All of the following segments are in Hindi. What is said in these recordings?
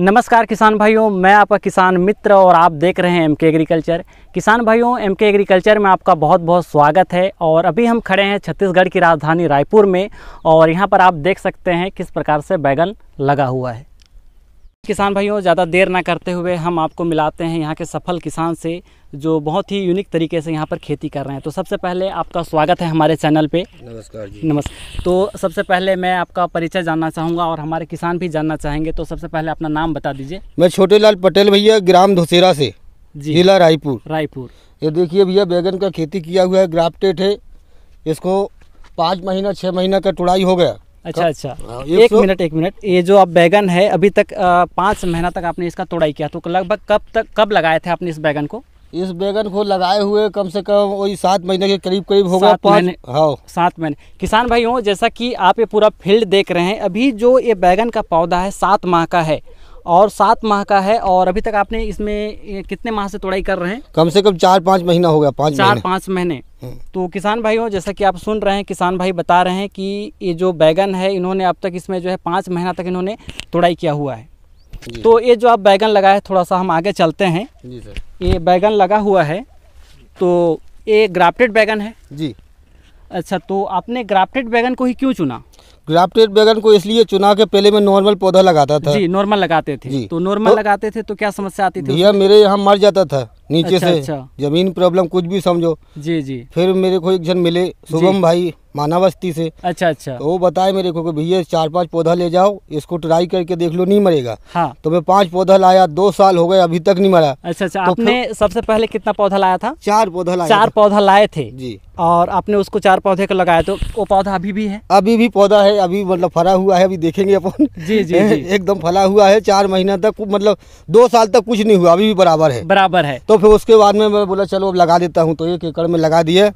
नमस्कार किसान भाइयों मैं आपका किसान मित्र और आप देख रहे हैं एम के एग्रीकल्चर किसान भाइयों एम के एग्रीकल्चर में आपका बहुत बहुत स्वागत है और अभी हम खड़े हैं छत्तीसगढ़ की राजधानी रायपुर में और यहाँ पर आप देख सकते हैं किस प्रकार से बैगन लगा हुआ है किसान भाइयों ज़्यादा देर ना करते हुए हम आपको मिलाते हैं यहाँ के सफल किसान से जो बहुत ही यूनिक तरीके से यहाँ पर खेती कर रहे हैं तो सबसे पहले आपका स्वागत है हमारे चैनल पे नमस्कार जी नमस्कार तो सबसे पहले मैं आपका परिचय जानना चाहूँगा और हमारे किसान भी जानना चाहेंगे तो सबसे पहले अपना नाम बता दीजिए मैं छोटेलाल पटेल भैया ग्राम धोसेरा से जिला रायपुर रायपुर ये देखिए भैया बैगन का खेती किया हुआ है ग्राफ्टेड है इसको पाँच महीना छः महीना का टुड़ाई हो गया अच्छा अच्छा हाँ, एक मिनट एक मिनट ये जो आप बैगन है अभी तक पाँच महीना तक आपने इसका तोड़ाई किया तो लगभग कब तक कब लगाए थे आपने इस बैगन को इस बैगन को लगाए हुए कम से कम वही सात महीने के करीब करीब होगा महीने हाँ सात महीने किसान भाई हो जैसा कि आप ये पूरा फील्ड देख रहे हैं अभी जो ये बैगन का पौधा है सात माह का है और सात माह का है और अभी तक आपने इसमें कितने माह से तोड़ाई कर रहे हैं कम से कम चार पाँच महीना हो गया पाँच चार पाँच महीने हम्म। तो किसान भाइयों जैसा कि आप सुन रहे हैं किसान भाई बता रहे हैं कि ये जो बैगन है इन्होंने अब तक इसमें जो है पाँच महीना तक इन्होंने तोड़ाई किया हुआ है तो ये जो आप बैगन लगा है थोड़ा सा हम आगे चलते हैं जी सर ये बैगन लगा हुआ है तो ये ग्राफ्टेड बैगन है जी अच्छा तो आपने ग्राफ्टेड बैगन को ही क्यों चुना ग्राफ्टेड बैगन को इसलिए चुना के पहले मैं नॉर्मल पौधा लगाता था जी नॉर्मल लगाते थे जी तो नॉर्मल तो, लगाते थे तो क्या समस्या आती थी भैया मेरे यहाँ मर जाता था नीचे अच्छा, से अच्छा। जमीन प्रॉब्लम कुछ भी समझो जी जी फिर मेरे को एक जन मिले शुभम भाई माना बस्ती से अच्छा अच्छा तो वो बताए मेरे को भैया चार पांच पौधा ले जाओ इसको ट्राई करके देख लो नहीं मरेगा हाँ तो मैं पांच पौधा लाया दो साल हो गए अभी तक नहीं मरा अच्छा अच्छा तो आपने सबसे पहले कितना पौधा लाया था चार पौधा लाया चार पौधा लाए थे जी और आपने उसको चार पौधे का लगाया तो वो पौधा अभी भी है अभी भी पौधा है अभी मतलब फरा हुआ है अभी देखेंगे अपन जी जी, जी। एकदम फला हुआ है चार महीना तक मतलब दो साल तक कुछ नहीं हुआ अभी भी बराबर है बराबर है तो फिर उसके बाद में मैं बोला चलो अब लगा देता हूँ तो एक एकड़ में लगा दिया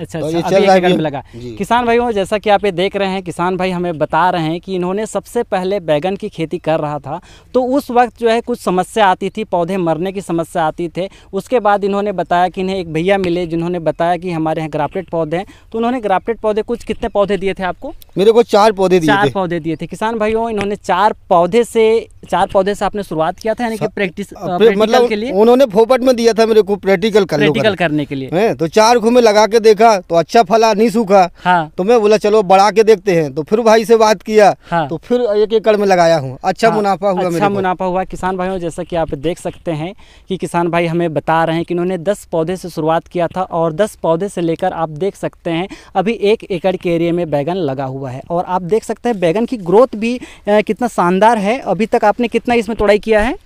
अच्छा तो अच्छा अभी एक एकड़ में लगा किसान भाइयों जैसा कि आप ये देख रहे हैं किसान भाई हमें बता रहे हैं कि इन्होंने सबसे पहले बैगन की खेती कर रहा था तो उस वक्त जो है कुछ समस्या आती थी पौधे मरने की समस्या आती थे उसके बाद इन्होंने बताया कि इन्हें एक भैया मिले जिन्होंने बताया कि हमारे यहाँ ग्राफ्टेड पौधे हैं तो उन्होंने ग्राफ्टेड पौधे कुछ कितने पौधे दिए थे आपको मेरे को चार पौधे दिए चार पौधे दिए थे किसान भाइयों इन्होंने चार पौधे से चार पौधे से आपने शुरुआत किया था यानी कि प्रैक्टिस मतलब के लिए उन्होंने फोपट में दिया था मेरे को प्रैक्टिकल प्रैक्टिकल करने के लिए तो चार घूमे लगा के देखा सूखा तो अच्छा फला नहीं सूखा हाँ। तो मैं बोला चलो बढ़ा के देखते हैं तो फिर भाई से बात किया हाँ। तो फिर एक एकड़ में लगाया हूँ अच्छा हाँ। मुनाफा हुआ अच्छा मुनाफा हुआ किसान भाइयों जैसा कि आप देख सकते हैं कि किसान भाई हमें बता रहे हैं कि उन्होंने दस पौधे से शुरुआत किया था और दस पौधे से लेकर आप देख सकते हैं अभी एक एकड़ के एरिए में बैगन लगा हुआ है और आप देख सकते हैं बैगन की ग्रोथ भी कितना शानदार है अभी तक आपने कितना इसमें तोड़ाई किया है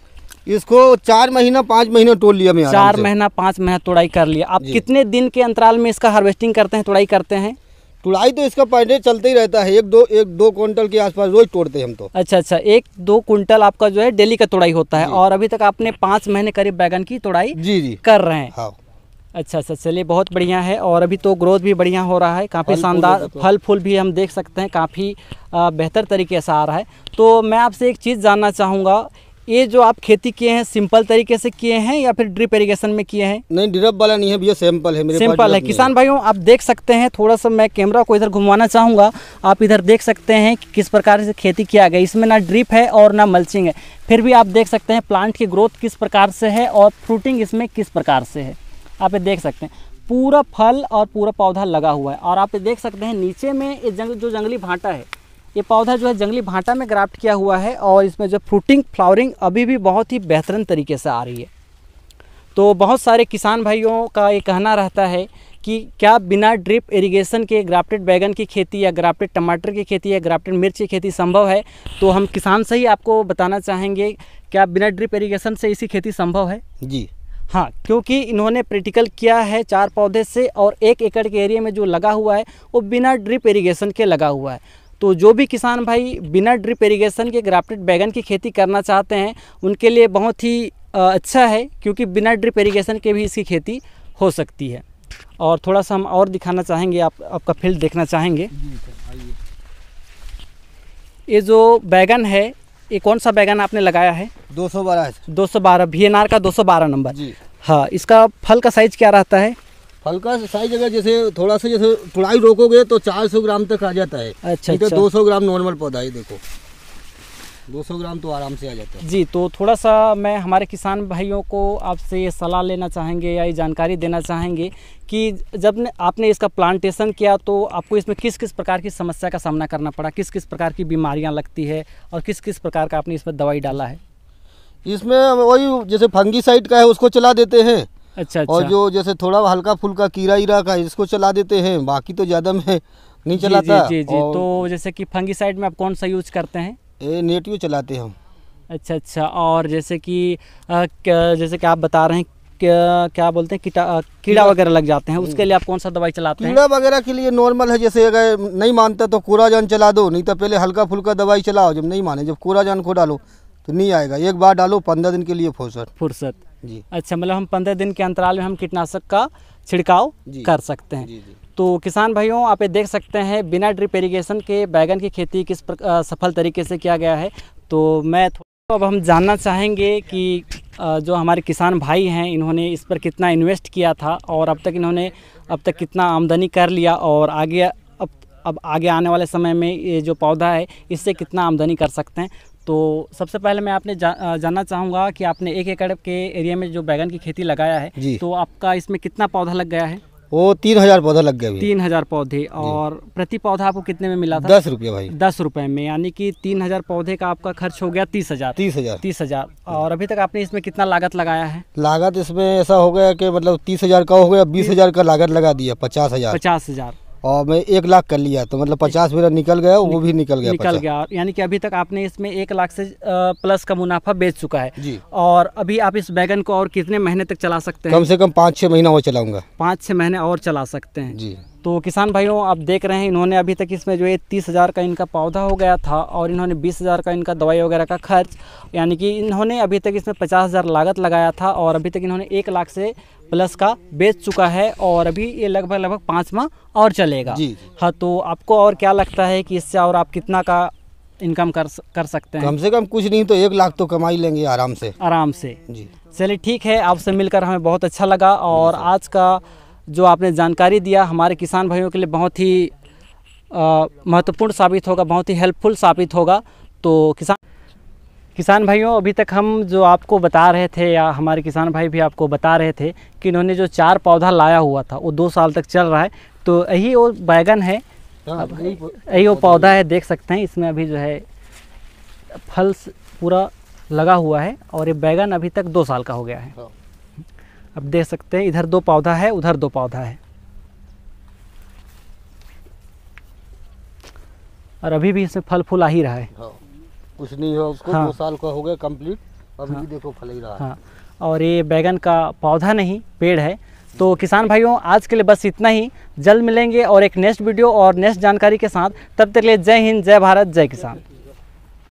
इसको चार महीना पाँच महीना तोड़ लिया मैं चार महीना पाँच महीना तोड़ाई कर लिया आप कितने दिन के अंतराल में इसका हार्वेस्टिंग करते हैं तोड़ाई करते हैं तोड़ाई तो इसका पहले चलते ही रहता है एक दो एक दो क्विंटल के आसपास रोज तोड़ते हैं हम तो अच्छा अच्छा एक दो क्विंटल आपका जो है डेली का तोड़ाई होता है और अभी तक आपने पाँच महीने करीब बैगन की तोड़ाई जी जी कर रहे हैं हाँ। अच्छा अच्छा चलिए बहुत बढ़िया है और अभी तो ग्रोथ भी बढ़िया हो रहा है काफ़ी शानदार तो। फल फूल भी हम देख सकते हैं काफ़ी बेहतर तरीके से आ रहा है तो मैं आपसे एक चीज़ जानना चाहूँगा ये जो आप खेती किए हैं सिंपल तरीके से किए हैं या फिर ड्रिप इरीगेशन में किए हैं नहीं ड्रिप वाला नहीं है भैया सिंपल है मेरे पास है किसान भाइयों आप देख सकते हैं थोड़ा सा मैं कैमरा को इधर घुमाना चाहूँगा आप इधर देख सकते हैं कि किस प्रकार से खेती किया गया इसमें ना ड्रिप है और ना मल्चिंग है फिर भी आप देख सकते हैं प्लांट की ग्रोथ किस प्रकार से है और फ्रूटिंग इसमें किस प्रकार से है आप ये देख सकते हैं पूरा फल और पूरा पौधा लगा हुआ है और आप ये देख सकते हैं नीचे में ये जंग जो जंगली भाटा है ये पौधा जो है जंगली भांटा में ग्राफ्ट किया हुआ है और इसमें जो फ्रूटिंग फ्लावरिंग अभी भी बहुत ही बेहतरीन तरीके से आ रही है तो बहुत सारे किसान भाइयों का ये कहना रहता है कि क्या बिना ड्रिप इरिगेशन के ग्राफ्टेड बैगन की खेती या ग्राफ्टेड टमाटर की खेती या ग्राफ्टेड मिर्च की खेती संभव है तो हम किसान से ही आपको बताना चाहेंगे क्या बिना ड्रिप इरिगेशन से इसी खेती संभव है जी हाँ क्योंकि इन्होंने प्रैक्टिकल किया है चार पौधे से और एक एकड़ के एरिया में जो लगा हुआ है वो बिना ड्रिप इरिगेशन के लगा हुआ है तो जो भी किसान भाई बिना ड्रिप इरीगेशन के ग्राफ्टेड बैगन की खेती करना चाहते हैं उनके लिए बहुत ही अच्छा है क्योंकि बिना ड्रिप इरीगेशन के भी इसकी खेती हो सकती है और थोड़ा सा हम और दिखाना चाहेंगे आप आपका फील्ड देखना चाहेंगे ये जो बैगन है ये कौन सा बैगन आपने लगाया है 212 212 बीएनआर का 212 नंबर जी हाँ इसका फल का साइज क्या रहता है हल्का का जगह जैसे थोड़ा सा जैसे पुड़ाई रोकोगे तो 400 ग्राम तक आ जाता है अच्छा तो अच्छा। दो सौ ग्राम नॉर्मल पौधा है देखो 200 ग्राम तो आराम से आ जाता है जी तो थोड़ा सा मैं हमारे किसान भाइयों को आपसे ये सलाह लेना चाहेंगे या ये जानकारी देना चाहेंगे कि जब ने, आपने इसका प्लांटेशन किया तो आपको इसमें किस किस प्रकार की समस्या का सामना करना पड़ा किस किस प्रकार की बीमारियाँ लगती है और किस किस प्रकार का आपने इसमें दवाई डाला है इसमें वही जैसे फंगी साइड का है उसको चला देते हैं अच्छा, और अच्छा। जो जैसे थोड़ा हल्का फुल्का कीड़ा ईरा का इसको चला देते हैं बाकी तो ज़्यादा में नहीं चलाता जी जी, जी जी। तो जैसे कि फंगीसाइड में आप कौन सा यूज करते हैं ए यू चलाते हैं हम अच्छा अच्छा और जैसे कि जैसे कि आप बता रहे हैं क्या, क्या बोलते हैं कीड़ा कीड़ा वगैरह लग जाते हैं उसके हम्म। लिए आप कौन सा दवाई चलाते हैं कीड़ा वगैरह के लिए नॉर्मल है जैसे अगर नहीं मानता तो कोराजान चला दो नहीं तो पहले हल्का फुल्का दवाई चलाओ जब नहीं माने जब कोराजान को डालो तो नहीं आएगा एक बार डालो पंद्रह दिन के लिए फुर्सत फुर्सत जी अच्छा मतलब हम पंद्रह दिन के अंतराल में हम कीटनाशक का छिड़काव कर सकते हैं जी, जी। तो किसान भाइयों आप ये देख सकते हैं बिना ड्रिप इरीगेशन के बैगन की खेती किस प्र आ, सफल तरीके से किया गया है तो मैं तो अब हम जानना चाहेंगे कि आ, जो हमारे किसान भाई हैं इन्होंने इस पर कितना इन्वेस्ट किया था और अब तक इन्होंने अब तक कितना आमदनी कर लिया और आगे अब अब आगे आने वाले समय में ये जो पौधा है इससे कितना आमदनी कर सकते हैं तो सबसे पहले मैं आपने जा, जानना चाहूँगा कि आपने एक एकड़ के एरिया में जो बैगन की खेती लगाया है तो आपका इसमें कितना पौधा लग गया है वो तीन हजार पौधा लग गया तीन हजार पौधे और प्रति पौधा आपको कितने में मिला था दस रुपये भाई दस रुपये में यानी कि तीन हजार पौधे का आपका खर्च हो गया तीस हजार तीस हजार तीस हजार और अभी तक आपने इसमें कितना लागत लगाया है लागत इसमें ऐसा हो गया कि मतलब तीस हजार का हो गया बीस हजार का लागत लगा दिया पचास हजार पचास हजार और मैं एक लाख कर लिया तो मतलब पचास मेरा निकल गया वो भी निकल गया निकल गया यानी कि अभी तक आपने इसमें एक लाख से प्लस का मुनाफा बेच चुका है जी और अभी आप इस बैगन को और कितने महीने तक चला सकते हैं कम से कम पाँच छः महीना और चलाऊंगा पाँच छः महीने और चला सकते हैं जी तो किसान भाइयों आप देख रहे हैं इन्होंने अभी तक इसमें जो है तीस हज़ार का इनका पौधा हो गया था और इन्होंने बीस हज़ार का इनका दवाई वगैरह का खर्च यानी कि इन्होंने अभी तक इसमें पचास हज़ार लागत लगाया था और अभी तक इन्होंने एक लाख से प्लस का बेच चुका है और अभी ये लगभग लगभग पाँच माह और चलेगा जी, हाँ तो आपको और क्या लगता है कि इससे और आप कितना का इनकम कर कर सकते हैं कम से कम कुछ नहीं तो एक लाख तो कमाई लेंगे आराम से आराम से जी चलिए ठीक है आपसे मिलकर हमें बहुत अच्छा लगा और आज का जो आपने जानकारी दिया हमारे किसान भाइयों के लिए बहुत ही महत्वपूर्ण साबित होगा बहुत ही हेल्पफुल साबित होगा तो किसान किसान भाइयों अभी तक हम जो आपको बता रहे थे या हमारे किसान भाई भी आपको बता रहे थे कि इन्होंने जो चार पौधा लाया हुआ था वो दो साल तक चल रहा है तो यही वो बैगन है हाँ, यही वो पौधा है देख सकते हैं इसमें अभी जो है फल पूरा लगा हुआ है और ये बैगन अभी तक दो साल का हो गया है हाँ। अब देख सकते हैं इधर दो पौधा है उधर दो पौधा है और अभी भी इसमें फल फूल आ ही रहा है हाँ। कुछ नहीं हो उसको हाँ। दो साल का हो गया कम्प्लीट अभी हाँ। देखो फल ही रहा हाँ। और ये बैगन का पौधा नहीं पेड़ है तो किसान भाइयों आज के लिए बस इतना ही जल्द मिलेंगे और एक नेक्स्ट वीडियो और नेक्स्ट जानकारी के साथ तब तक लिए जय हिंद जय भारत जय किसान